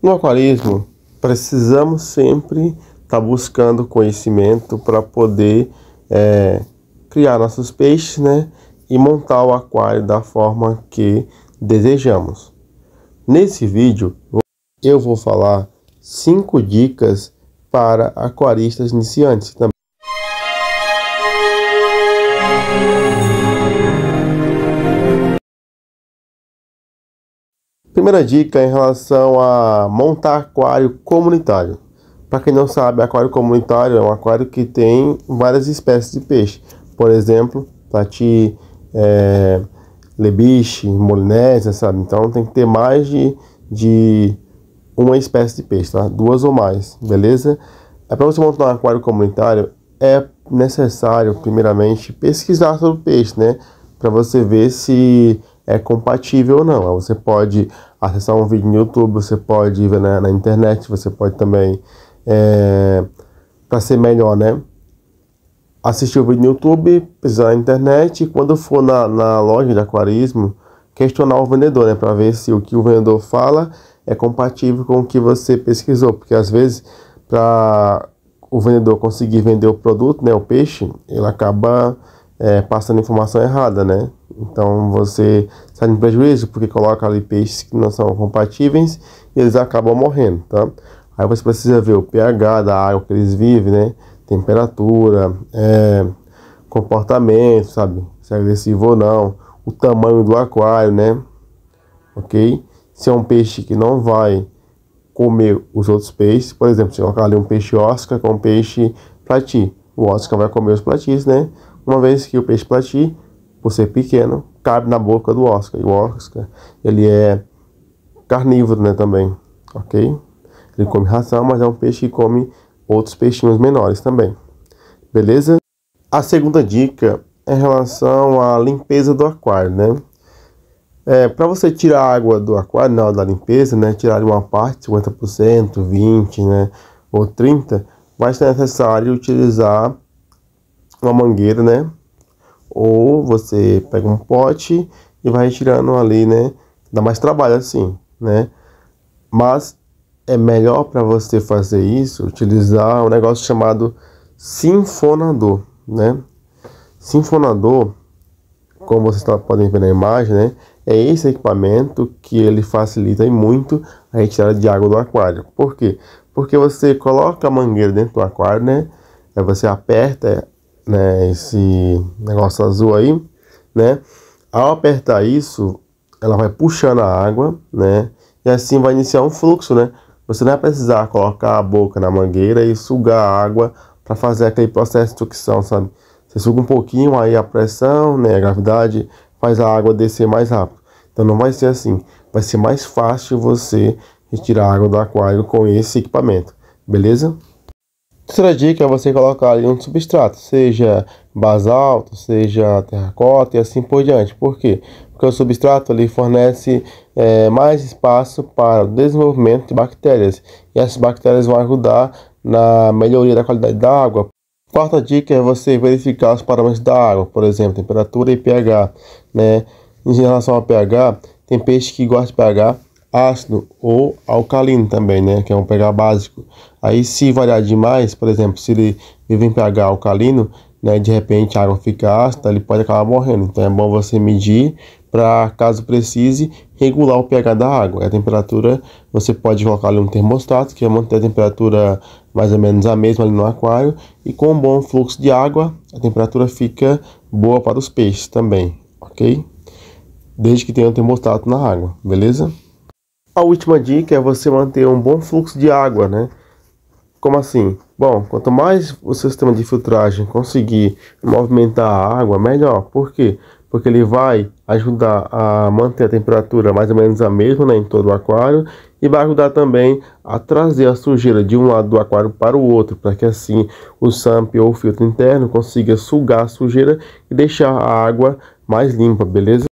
No aquarismo, precisamos sempre estar tá buscando conhecimento para poder é, criar nossos peixes né, e montar o aquário da forma que desejamos. Nesse vídeo, eu vou falar 5 dicas para aquaristas iniciantes também. Primeira dica em relação a montar aquário comunitário. Para quem não sabe, aquário comunitário é um aquário que tem várias espécies de peixe. Por exemplo, tati, é, lebiche, molinésia, sabe? Então tem que ter mais de, de uma espécie de peixe, tá? Duas ou mais, beleza? É para você montar um aquário comunitário, é necessário, primeiramente, pesquisar sobre o peixe, né? Para você ver se é compatível ou não. Você pode acessar um vídeo no YouTube, você pode ver na, na internet, você pode também, é, para ser melhor, né? Assistir o vídeo no YouTube, pesquisar na internet e quando for na, na loja de aquarismo, questionar o vendedor, né? Para ver se o que o vendedor fala é compatível com o que você pesquisou, porque às vezes para o vendedor conseguir vender o produto, né, o peixe, ele acaba é, passando informação errada, né? Então você sai em prejuízo porque coloca ali peixes que não são compatíveis e eles acabam morrendo, tá? Aí você precisa ver o pH da água que eles vivem, né? Temperatura, é, comportamento, sabe? Se é agressivo ou não, o tamanho do aquário, né? Ok? Se é um peixe que não vai comer os outros peixes, por exemplo, se colocar ali um peixe oscar com é um peixe plati, o oscar vai comer os platis, né? uma vez que o peixe platí, por ser pequeno, cabe na boca do Oscar. E o Oscar, ele é carnívoro, né, também, ok? Ele come ração, mas é um peixe que come outros peixinhos menores também, beleza? A segunda dica é em relação à limpeza do aquário, né? É, para você tirar a água do aquário, não, da limpeza, né? Tirar uma parte, 50%, 20%, né? Ou 30%, vai ser necessário utilizar uma mangueira, né? Ou você pega um pote e vai retirando ali, né? Dá mais trabalho assim, né? Mas é melhor para você fazer isso utilizar um negócio chamado sinfonador, né? Sinfonador, como vocês podem ver na imagem, né? É esse equipamento que ele facilita e muito a retirada de água do aquário. Por quê? Porque você coloca a mangueira dentro do aquário, né? Aí você aperta né, esse negócio azul aí, né? Ao apertar isso, ela vai puxando a água, né? E assim vai iniciar um fluxo, né? Você não vai precisar colocar a boca na mangueira e sugar a água para fazer aquele processo de sucção, sabe? Você suga um pouquinho, aí a pressão, né, a gravidade faz a água descer mais rápido. Então não vai ser assim, vai ser mais fácil você retirar a água do aquário com esse equipamento, beleza? Terceira dica é você colocar ali um substrato, seja basalto, seja terracota e assim por diante. Por quê? Porque o substrato ali fornece é, mais espaço para o desenvolvimento de bactérias e essas bactérias vão ajudar na melhoria da qualidade da água. Quarta dica é você verificar os parâmetros da água, por exemplo, temperatura e pH. Né? Em relação ao pH, tem peixe que gosta de pH ácido ou alcalino também, né? Que é um pH básico. Aí se variar demais, por exemplo, se ele vive em pH alcalino, né? De repente a água fica ácida, ele pode acabar morrendo. Então é bom você medir para caso precise regular o pH da água. A temperatura você pode colocar ali um termostato que vai é manter a temperatura mais ou menos a mesma ali no aquário e com um bom fluxo de água a temperatura fica boa para os peixes também, ok? Desde que tenha um termostato na água, beleza? A última dica é você manter um bom fluxo de água, né? Como assim? Bom, quanto mais o sistema de filtragem conseguir movimentar a água, melhor. Por quê? Porque ele vai ajudar a manter a temperatura mais ou menos a mesma né, em todo o aquário e vai ajudar também a trazer a sujeira de um lado do aquário para o outro, para que assim o SAMP ou o filtro interno consiga sugar a sujeira e deixar a água mais limpa, beleza?